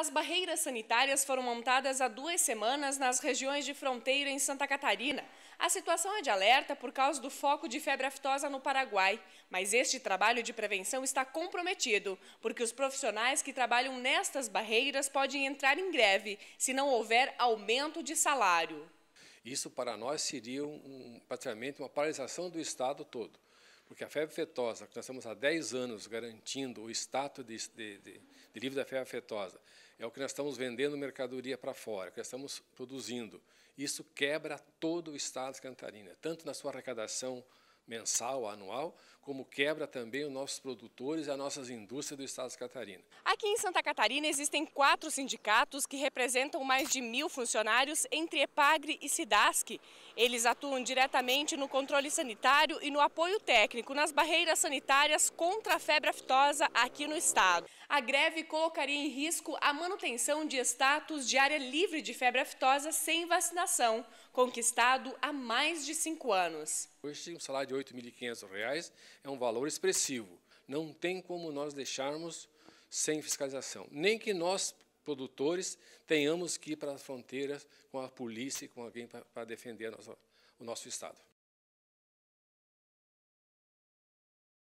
As barreiras sanitárias foram montadas há duas semanas nas regiões de fronteira em Santa Catarina. A situação é de alerta por causa do foco de febre aftosa no Paraguai, mas este trabalho de prevenção está comprometido, porque os profissionais que trabalham nestas barreiras podem entrar em greve se não houver aumento de salário. Isso para nós seria um, praticamente uma paralisação do Estado todo. Porque a febre afetosa, que nós estamos há 10 anos garantindo o status de, de, de, de livre da febre afetosa, é o que nós estamos vendendo mercadoria para fora, é o que nós estamos produzindo. Isso quebra todo o Estado de Cantarina, é, tanto na sua arrecadação mensal, anual, como quebra também os nossos produtores e as nossas indústrias do estado de Catarina. Aqui em Santa Catarina existem quatro sindicatos que representam mais de mil funcionários entre EPAGRE e SIDASC. Eles atuam diretamente no controle sanitário e no apoio técnico nas barreiras sanitárias contra a febre aftosa aqui no estado. A greve colocaria em risco a manutenção de status de área livre de febre aftosa sem vacinação, conquistado há mais de cinco anos. Hoje, um salário de R$ 8.500 é um valor expressivo. Não tem como nós deixarmos sem fiscalização, nem que nós produtores tenhamos que ir para as fronteiras com a polícia e com alguém para, defender o nosso Estado.